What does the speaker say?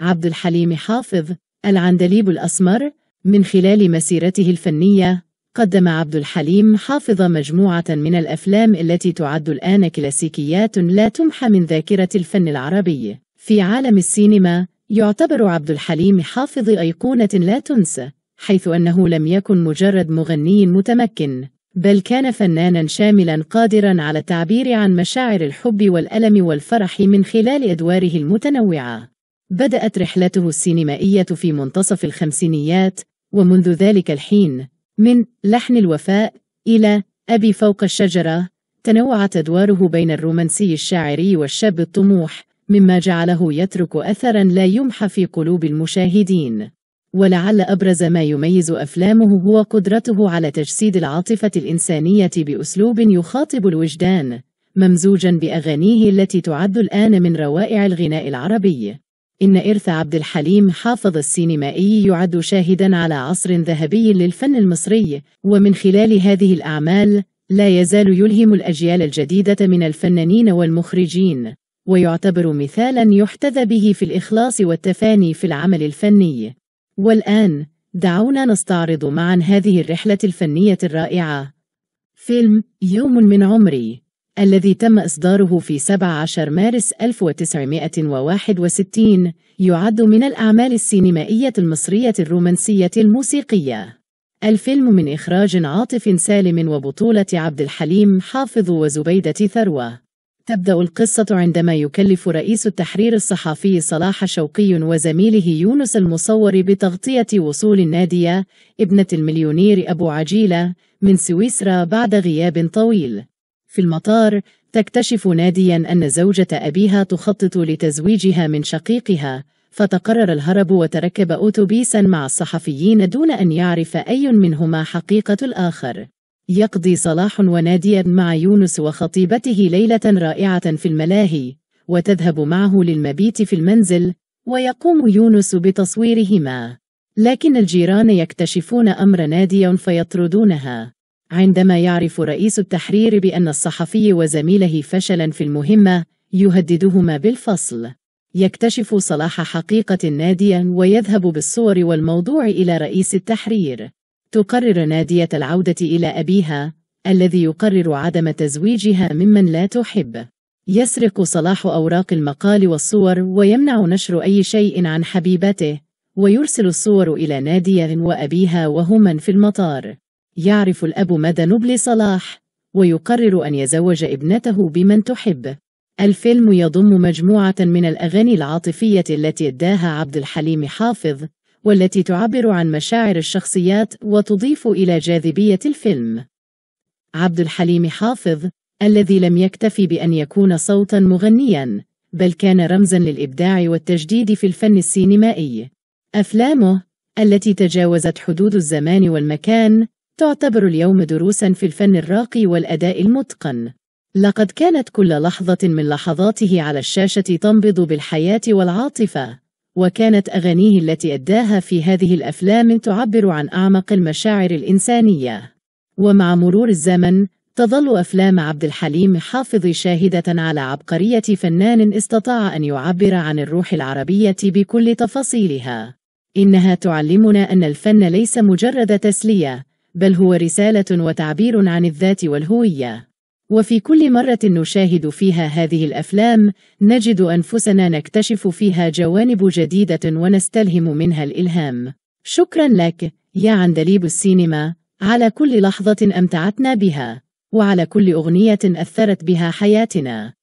عبد الحليم حافظ العندليب الأسمر من خلال مسيرته الفنية قدم عبد الحليم حافظ مجموعة من الأفلام التي تعد الآن كلاسيكيات لا تمحى من ذاكرة الفن العربي في عالم السينما يعتبر عبد الحليم حافظ أيقونة لا تنسى حيث أنه لم يكن مجرد مغني متمكن بل كان فنانا شاملا قادرا على التعبير عن مشاعر الحب والألم والفرح من خلال أدواره المتنوعة بدأت رحلته السينمائية في منتصف الخمسينيات ومنذ ذلك الحين من لحن الوفاء إلى أبي فوق الشجرة تنوعت أدواره بين الرومانسي الشاعري والشاب الطموح مما جعله يترك أثرا لا يمحى في قلوب المشاهدين ولعل أبرز ما يميز أفلامه هو قدرته على تجسيد العاطفة الإنسانية بأسلوب يخاطب الوجدان ممزوجا بأغانيه التي تعد الآن من روائع الغناء العربي إن إرث عبد الحليم حافظ السينمائي يعد شاهدا على عصر ذهبي للفن المصري ومن خلال هذه الأعمال لا يزال يلهم الأجيال الجديدة من الفنانين والمخرجين ويعتبر مثالا يحتذى به في الإخلاص والتفاني في العمل الفني والآن دعونا نستعرض معا هذه الرحلة الفنية الرائعة فيلم يوم من عمري الذي تم إصداره في 17 مارس 1961 يعد من الأعمال السينمائية المصرية الرومانسية الموسيقية الفيلم من إخراج عاطف سالم وبطولة عبد الحليم حافظ وزبيدة ثروة تبدأ القصة عندما يكلف رئيس التحرير الصحفي صلاح شوقي وزميله يونس المصور بتغطية وصول النادية ابنة المليونير أبو عجيلة من سويسرا بعد غياب طويل في المطار تكتشف ناديا أن زوجة أبيها تخطط لتزويجها من شقيقها فتقرر الهرب وتركب أوتوبيسا مع الصحفيين دون أن يعرف أي منهما حقيقة الآخر يقضي صلاح وناديا مع يونس وخطيبته ليلة رائعة في الملاهي وتذهب معه للمبيت في المنزل ويقوم يونس بتصويرهما لكن الجيران يكتشفون أمر ناديا فيطردونها عندما يعرف رئيس التحرير بأن الصحفي وزميله فشلا في المهمة يهددهما بالفصل يكتشف صلاح حقيقة ناديا ويذهب بالصور والموضوع إلى رئيس التحرير تقرر نادية العودة إلى أبيها الذي يقرر عدم تزويجها ممن لا تحب يسرق صلاح أوراق المقال والصور ويمنع نشر أي شيء عن حبيبته ويرسل الصور إلى نادية وأبيها وهما في المطار يعرف الأب مدى نبل صلاح ويقرر أن يزوج ابنته بمن تحب الفيلم يضم مجموعة من الأغاني العاطفية التي اداها عبد الحليم حافظ والتي تعبر عن مشاعر الشخصيات وتضيف إلى جاذبية الفيلم عبد الحليم حافظ الذي لم يكتفي بأن يكون صوتا مغنيا بل كان رمزا للإبداع والتجديد في الفن السينمائي أفلامه التي تجاوزت حدود الزمان والمكان تعتبر اليوم دروسا في الفن الراقي والأداء المتقن لقد كانت كل لحظة من لحظاته على الشاشة تنبض بالحياة والعاطفة وكانت أغانيه التي أداها في هذه الأفلام تعبر عن أعمق المشاعر الإنسانية ومع مرور الزمن تظل أفلام عبد الحليم حافظ شاهدة على عبقرية فنان استطاع أن يعبر عن الروح العربية بكل تفاصيلها إنها تعلمنا أن الفن ليس مجرد تسلية بل هو رسالة وتعبير عن الذات والهوية وفي كل مرة نشاهد فيها هذه الأفلام نجد أنفسنا نكتشف فيها جوانب جديدة ونستلهم منها الإلهام شكرا لك يا عندليب السينما على كل لحظة أمتعتنا بها وعلى كل أغنية أثرت بها حياتنا